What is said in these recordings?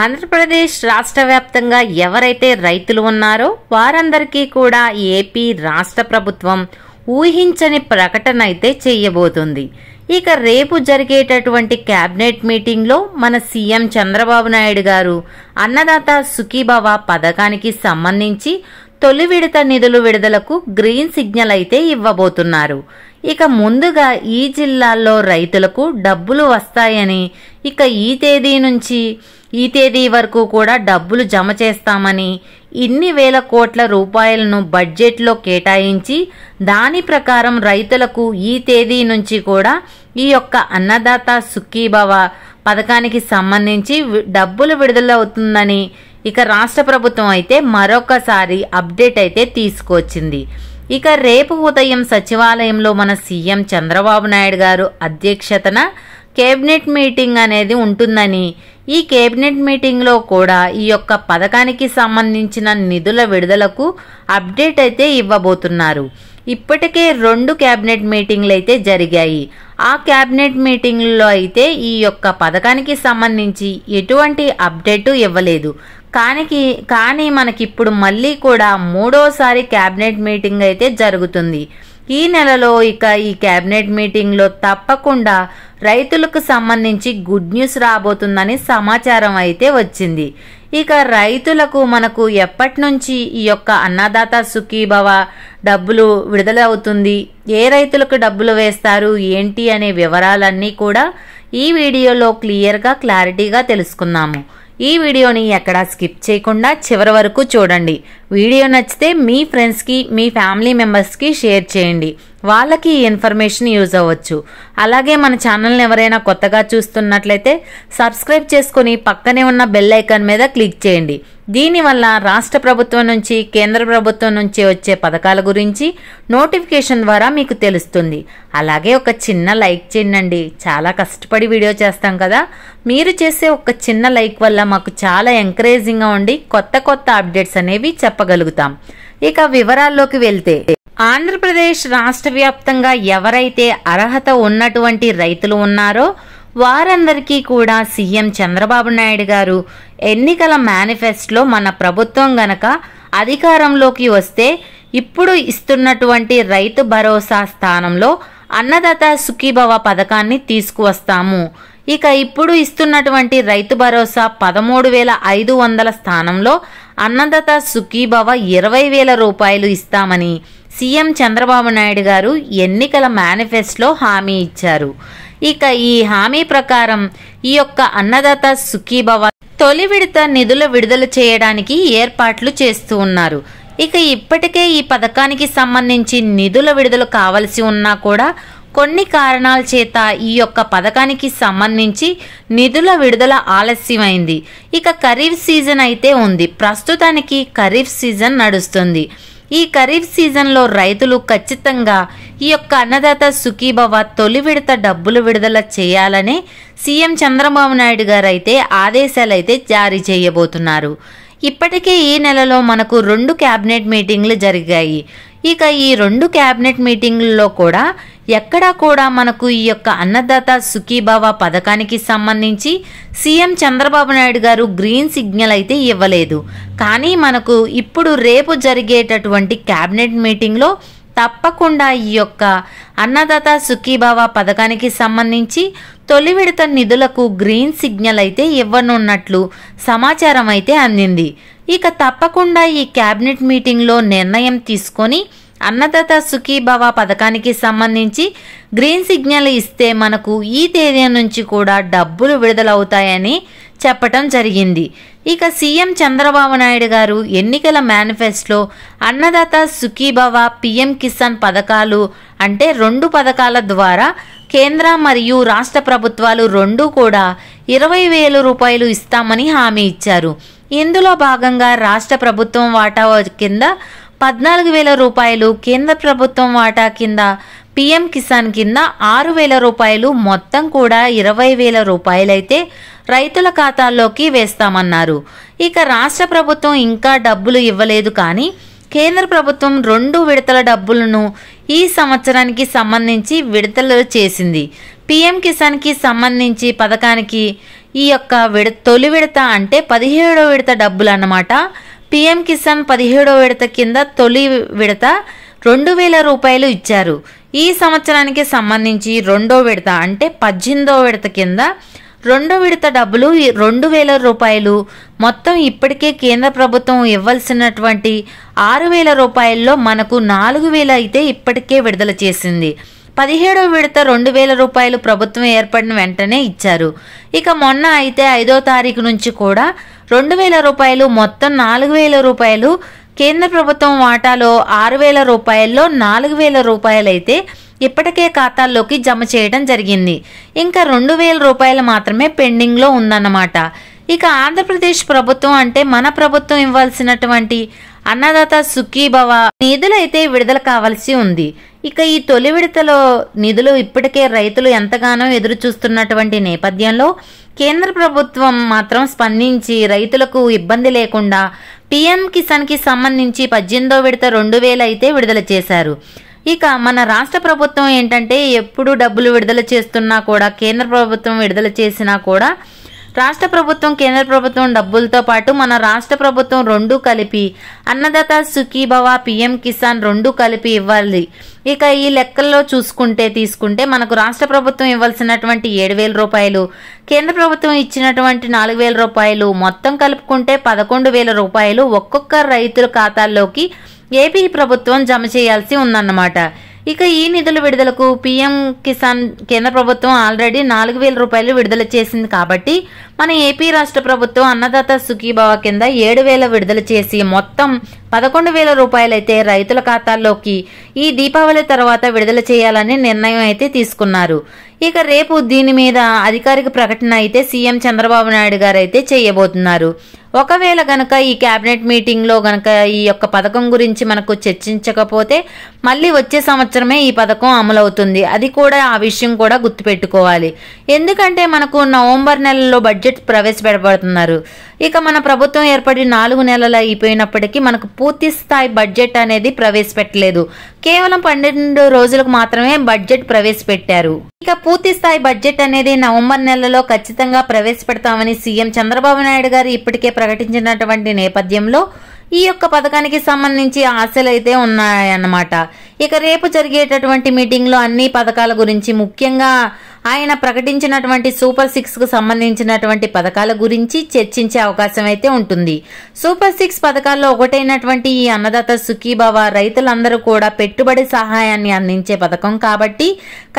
ఆంధ్రప్రదేశ్ రాష్ట్ర వ్యాప్తంగా ఎవరైతే రైతులు ఉన్నారో వారందరికీ కూడా ఏపీ రాష్ట్ర ప్రభుత్వం ఊహించని ప్రకటన అయితే చేయబోతుంది ఇక రేపు జరిగేటటువంటి క్యాబినెట్ మీటింగ్లో మన సీఎం చంద్రబాబు నాయుడు గారు అన్నదాత సుఖీభవ పథకానికి సంబంధించి తొలి విడత నిధులు విడుదలకు గ్రీన్ సిగ్నల్ అయితే ఇవ్వబోతున్నారు ఇక ముందుగా ఈ జిల్లాల్లో రైతులకు డబ్బులు వస్తాయని ఇక ఈ తేదీ నుంచి ఈ తేదీ వరకు కూడా డబ్బులు జమ చేస్తామని ఇన్ని వేల కోట్ల రూపాయలను బడ్జెట్లో కేటాయించి దాని ప్రకారం రైతులకు ఈ తేదీ నుంచి కూడా ఈ యొక్క అన్నదాత సుఖీభవ పథకానికి సంబంధించి డబ్బులు విడుదలవుతుందని ఇక రాష్ట్ర ప్రభుత్వం అయితే మరొకసారి అప్డేట్ అయితే తీసుకొచ్చింది ఇక రేపు ఉదయం సచివాలయంలో మన సీఎం చంద్రబాబు నాయుడు గారు అధ్యక్షతన కేబినెట్ మీటింగ్ అనేది ఉంటుందని ఈ కేబినెట్ మీటింగ్లో కూడా ఈ యొక్క పథకానికి సంబంధించిన నిధుల విడుదలకు అప్డేట్ అయితే ఇవ్వబోతున్నారు ఇప్పటికే రెండు క్యాబినెట్ మీటింగ్లు అయితే జరిగాయి ఆ క్యాబినెట్ మీటింగ్లో అయితే ఈ యొక్క పథకానికి సంబంధించి ఎటువంటి అప్డేట్ ఇవ్వలేదు కానీ కానీ మనకిప్పుడు మళ్ళీ కూడా మూడోసారి క్యాబినెట్ మీటింగ్ అయితే జరుగుతుంది ఈ నెలలో ఇక ఈ కేబినెట్ మీటింగ్లో తప్పకుండా రైతులకు సంబంధించి గుడ్ న్యూస్ రాబోతుందని సమాచారం అయితే వచ్చింది ఇక రైతులకు మనకు ఎప్పటి నుంచి ఈ యొక్క అన్నదాత సుఖీభవ డబ్బులు విడుదల అవుతుంది ఏ రైతులకు డబ్బులు వేస్తారు ఏంటి అనే వివరాలన్నీ కూడా ఈ వీడియోలో క్లియర్గా క్లారిటీగా తెలుసుకున్నాము ఈ వీడియోని ఎక్కడా స్కిప్ చేయకుండా చివరి వరకు చూడండి వీడియో నచ్చితే మీ ఫ్రెండ్స్కి మీ ఫ్యామిలీ మెంబర్స్కి షేర్ చేయండి వాళ్ళకి ఈ ఇన్ఫర్మేషన్ యూజ్ అవ్వచ్చు అలాగే మన ఛానల్ని ఎవరైనా కొత్తగా చూస్తున్నట్లయితే సబ్స్క్రైబ్ చేసుకుని పక్కనే ఉన్న బెల్ ఐకాన్ మీద క్లిక్ చేయండి దీనివల్ల రాష్ట్ర ప్రభుత్వం నుంచి కేంద్ర ప్రభుత్వం నుంచి వచ్చే పథకాల గురించి నోటిఫికేషన్ ద్వారా మీకు తెలుస్తుంది అలాగే ఒక చిన్న లైక్ చేయండి చాలా కష్టపడి వీడియో చేస్తాం కదా మీరు చేసే ఒక చిన్న లైక్ వల్ల మాకు చాలా ఎంకరేజింగ్గా ఉండి కొత్త కొత్త అప్డేట్స్ అనేవి చెప్పగలుగుతాం ఇక వివరాల్లోకి వెళ్తే ఆంధ్రప్రదేశ్ రాష్ట్ర వ్యాప్తంగా ఎవరైతే అర్హత ఉన్నటువంటి రైతులు ఉన్నారో వారందరికీ కూడా సీఎం చంద్రబాబు నాయుడు గారు ఎన్నికల మేనిఫెస్టోలో మన ప్రభుత్వం గనక అధికారంలోకి వస్తే ఇప్పుడు ఇస్తున్నటువంటి రైతు భరోసా స్థానంలో అన్నదాత సుఖీభవ పథకాన్ని తీసుకువస్తాము ఇక ఇప్పుడు ఇస్తున్నటువంటి రైతు భరోసా పదమూడు వేల ఐదు వందల స్థానంలో అన్నదాత సుఖీభవ ఇరవై వేల రూపాయలు ఇస్తామని సీఎం చంద్రబాబు నాయుడు గారు ఎన్నికల మేనిఫెస్టోలో హామీ ఇచ్చారు ఇక ఈ హామీ ప్రకారం ఈ యొక్క అన్నదాత సుఖీభవ తొలి విడత నిధుల విడుదల చేయడానికి ఏర్పాట్లు చేస్తూ ఉన్నారు ఇక ఇప్పటికే ఈ పథకానికి సంబంధించి నిధుల విడుదల కావలసి ఉన్నా కూడా కొన్ని కారణాల చేత ఈ యొక్క పథకానికి సంబంధించి నిధుల విడుదల ఆలస్యమైంది ఇక ఖరీఫ్ సీజన్ అయితే ఉంది ప్రస్తుతానికి ఖరీఫ్ సీజన్ నడుస్తుంది ఈ ఖరీఫ్ సీజన్లో రైతులు ఖచ్చితంగా ఈ యొక్క అన్నదాత సుఖీభవ తొలి విడత డబ్బులు విడుదల చేయాలని సీఎం చంద్రబాబు నాయుడు గారు అయితే ఆదేశాలైతే జారీ చేయబోతున్నారు ఇప్పటికే ఈ నెలలో మనకు రెండు క్యాబినెట్ మీటింగ్లు జరిగాయి ఇక ఈ రెండు క్యాబినెట్ మీటింగ్లలో కూడా ఎక్కడా కూడా మనకు ఈ యొక్క అన్నదాత సుఖీభావ పథకానికి సంబంధించి సీఎం చంద్రబాబు నాయుడు గారు గ్రీన్ సిగ్నల్ అయితే ఇవ్వలేదు కానీ మనకు ఇప్పుడు రేపు జరిగేటటువంటి క్యాబినెట్ మీటింగ్లో తప్పకుండా ఈ యొక్క అన్నదాత సుఖీభావ పథకానికి సంబంధించి తొలి విడత నిధులకు గ్రీన్ సిగ్నల్ అయితే ఇవ్వనున్నట్లు సమాచారం అయితే అందింది ఇక తప్పకుండా ఈ క్యాబినెట్ మీటింగ్లో నిర్ణయం తీసుకొని అన్నదాత సుఖీభవ పథకానికి సంబంధించి గ్రీన్ సిగ్నల్ ఇస్తే మనకు ఈ తేదీ నుంచి కూడా డబ్బులు విడుదలవుతాయని చెప్పటం జరిగింది ఇక సీఎం చంద్రబాబు నాయుడు గారు ఎన్నికల మేనిఫెస్టోలో అన్నదాత సుఖీభవ పిఎం కిసాన్ పథకాలు అంటే రెండు పథకాల ద్వారా కేంద్ర మరియు రాష్ట్ర ప్రభుత్వాలు రెండు కూడా ఇరవై వేల రూపాయలు ఇస్తామని హామీ ఇచ్చారు ఇందులో భాగంగా రాష్ట్ర ప్రభుత్వం వాటా కింద పద్నాలుగు వేల రూపాయలు కేంద్ర ప్రభుత్వం వాటా కింద పీఎం కిసాన్ కింద ఆరు వేల రూపాయలు మొత్తం కూడా ఇరవై వేల రూపాయలైతే రైతుల ఖాతాల్లోకి వేస్తామన్నారు ఇక రాష్ట్ర ప్రభుత్వం ఇంకా డబ్బులు ఇవ్వలేదు కానీ కేంద్ర ప్రభుత్వం రెండు విడతల డబ్బులను ఈ సంవత్సరానికి సంబంధించి విడతలు చేసింది పీఎం కిసాన్కి సంబంధించి పథకానికి ఈ యొక్క విడ తొలి విడత అంటే పదిహేడో విడత డబ్బులు అన్నమాట పిఎం కిసాన్ పదిహేడో విడత కింద తొలి విడత రెండు వేల రూపాయలు ఇచ్చారు ఈ సంవత్సరానికి సంబంధించి రెండో విడత అంటే పద్దెనిమిదో విడత కింద రెండో విడత డబ్బులు రెండు వేల రూపాయలు మొత్తం ఇప్పటికే కేంద్ర ప్రభుత్వం ఇవ్వాల్సినటువంటి ఆరు వేల రూపాయల్లో మనకు నాలుగు వేల అయితే ఇప్పటికే విడుదల చేసింది పదిహేడో విడత రెండు వేల రూపాయలు ప్రభుత్వం ఏర్పడిన వెంటనే ఇచ్చారు ఇక మొన్న అయితే ఐదో తారీఖు నుంచి కూడా రెండు వేల రూపాయలు మొత్తం నాలుగు వేల రూపాయలు కేంద్ర ప్రభుత్వం వాటాలో ఆరు వేల రూపాయల్లో నాలుగు వేల రూపాయలైతే ఇప్పటికే ఖాతాల్లోకి జమ చేయడం జరిగింది ఇంకా రెండు వేల రూపాయలు మాత్రమే పెండింగ్లో ఉందన్నమాట ఇక ఆంధ్రప్రదేశ్ ప్రభుత్వం అంటే మన ప్రభుత్వం ఇవ్వాల్సినటువంటి అన్నదాత సుఖీభవ నిధులైతే విడుదల కావాల్సి ఉంది ఇక ఈ తొలి విడతలో నిధులు ఇప్పటికే రైతులు ఎంతగానో ఎదురు చూస్తున్నటువంటి నేపథ్యంలో కేంద్ర ప్రభుత్వం మాత్రం స్పందించి రైతులకు ఇబ్బంది లేకుండా పీఎం కిసాన్కి సంబంధించి పద్దెనిమిదో విడత రెండు వేలు అయితే విడుదల చేశారు ఇక మన రాష్ట్ర ప్రభుత్వం ఏంటంటే ఎప్పుడు డబ్బులు విడుదల చేస్తున్నా కూడా కేంద్ర ప్రభుత్వం విడుదల చేసినా కూడా రాష్ట్ర ప్రభుత్వం కేంద్ర ప్రభుత్వం డబ్బులతో పాటు మన రాష్ట్ర ప్రభుత్వం రెండు కలిపి అన్నదాత సుఖీభవ పిఎం కిసాన్ రెండు కలిపి ఇవ్వాలి ఇక ఈ లెక్కల్లో చూసుకుంటే తీసుకుంటే మనకు రాష్ట్ర ప్రభుత్వం ఇవ్వాల్సినటువంటి ఏడు వేల రూపాయలు కేంద్ర ప్రభుత్వం ఇచ్చినటువంటి నాలుగు వేల రూపాయలు మొత్తం కలుపుకుంటే పదకొండు వేల రూపాయలు ఒక్కొక్క రైతుల ఖాతాల్లోకి ఏపీ ప్రభుత్వం జమ చేయాల్సి ఉందన్నమాట ఇక ఈ నిధుల విడుదలకు పీఎం కిసాన్ కేంద్ర ప్రభుత్వం ఆల్రెడీ నాలుగు వేల రూపాయలు విడుదల చేసింది కాబట్టి మన ఏపీ రాష్ట్ర ప్రభుత్వం అన్నదాత సుఖీభావ కింద ఏడు వేల విడుదల చేసి మొత్తం పదకొండు వేల రూపాయలైతే రైతుల ఖాతాల్లోకి ఈ దీపావళి తర్వాత విడుదల చేయాలని నిర్ణయం అయితే తీసుకున్నారు ఇక రేపు దీని మీద అధికారిక ప్రకటన అయితే సీఎం చంద్రబాబు నాయుడు గారు అయితే చేయబోతున్నారు ఒకవేళ గనక ఈ క్యాబినెట్ మీటింగ్లో గనక ఈ యొక్క పథకం గురించి మనకు చర్చించకపోతే మళ్ళీ వచ్చే సంవత్సరమే ఈ పథకం అమలవుతుంది అది కూడా ఆ విషయం కూడా గుర్తుపెట్టుకోవాలి ఎందుకంటే మనకు నవంబర్ నెలలో బడ్జెట్ ప్రవేశపెట్టబడుతున్నారు ఇక మన ప్రభుత్వం ఏర్పడి నాలుగు నెలలు అయిపోయినప్పటికీ మనకు పూర్తి స్థాయి బడ్జెట్ అనేది ప్రవేశపెట్టలేదు కేవలం పన్నెండు రోజులకు మాత్రమే బడ్జెట్ ప్రవేశపెట్టారు ఇక పూర్తి స్థాయి బడ్జెట్ అనేది నవంబర్ నెలలో ఖచ్చితంగా ప్రవేశపెడతామని సీఎం చంద్రబాబు నాయుడు గారు ఇప్పటికే ప్రకటించినటువంటి నేపథ్యంలో ఈ యొక్క పథకానికి సంబంధించి ఆశలు అయితే ఉన్నాయన్నమాట ఇక రేపు జరిగేటటువంటి మీటింగ్లో అన్ని పథకాల గురించి ముఖ్యంగా ఆయన ప్రకటించినటువంటి సూపర్ సిక్స్కు సంబంధించినటువంటి పథకాల గురించి చర్చించే అవకాశం అయితే ఉంటుంది సూపర్ సిక్స్ పథకాల్లో ఒకటైనటువంటి ఈ అన్నదాత సుఖీబావ రైతులందరూ కూడా పెట్టుబడి సహాయాన్ని అందించే పథకం కాబట్టి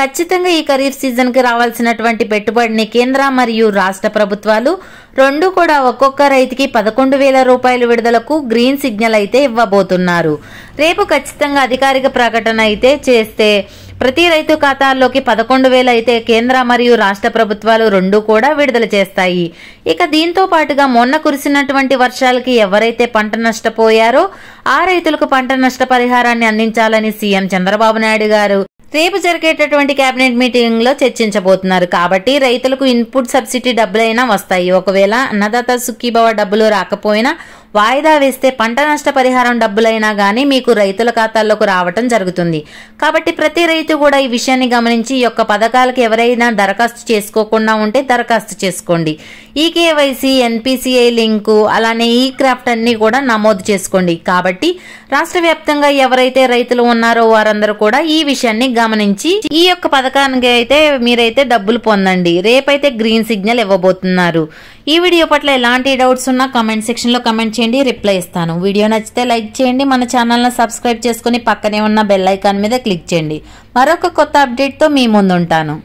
ఖచ్చితంగా ఈ ఖరీఫ్ సీజన్కి రావాల్సినటువంటి పెట్టుబడిని కేంద్ర మరియు రాష్ట్ర ప్రభుత్వాలు రెండు కూడా ఒక్కొక్క రైతుకి పదకొండు వేల రూపాయలు విడుదలకు గ్రీన్ సిగ్నల్ అయితే ఇవ్వబోతున్నారు రేపు ఖచ్చితంగా అధికారిక ప్రకటన అయితే చేస్తే ప్రతి రైతు ఖాతాల్లోకి పదకొండు వేలు అయితే కేంద్ర మరియు రాష్ట్ర ప్రభుత్వాలు రెండు కూడా విడుదల చేస్తాయి ఇక దీంతో పాటుగా మొన్న కురిసినటువంటి వర్షాలకి ఎవరైతే పంట నష్టపోయారో ఆ రైతులకు పంట నష్టపరిహారాన్ని అందించాలని సీఎం చంద్రబాబు నాయుడు గారు రేపు జరిగేటటువంటి కేబినెట్ మీటింగ్ లో చర్చించబోతున్నారు కాబట్టి రైతులకు ఇన్పుట్ సబ్సిడీ డబ్బులైనా వస్తాయి ఒకవేళ అన్నదాత సుఖీభవ డబ్బులు రాకపోయినా వాయిదా వేస్తే పంట నష్టపరిహారం డబ్బులైనా కానీ మీకు రైతుల ఖాతాల్లోకి రావటం జరుగుతుంది కాబట్టి ప్రతి రైతు కూడా ఈ విషయాన్ని గమనించి యొక్క పథకాలకు ఎవరైనా దరఖాస్తు చేసుకోకుండా ఉంటే దరఖాస్తు చేసుకోండి ఈ కేవైసీ ఎన్పిసిఐ లింకు అలానే ఈ క్రాఫ్ట్ అన్నీ కూడా నమోదు చేసుకోండి కాబట్టి రాష్ట్ర వ్యాప్తంగా ఎవరైతే రైతులు ఉన్నారో వారందరూ కూడా ఈ విషయాన్ని గమనించి ఈ యొక్క పథకానికి అయితే మీరైతే డబ్బులు పొందండి రేపైతే గ్రీన్ సిగ్నల్ ఇవ్వబోతున్నారు ఈ వీడియో పట్ల ఎలాంటి డౌట్స్ ఉన్నా కమెంట్ సెక్షన్లో కమెంట్ చేయండి రిప్లై ఇస్తాను వీడియో నచ్చితే లైక్ చేయండి మన ఛానల్ను సబ్స్క్రైబ్ చేసుకుని పక్కనే ఉన్న బెల్ ఐకాన్ మీద క్లిక్ చేయండి మరొక కొత్త అప్డేట్తో మీ ముందుంటాను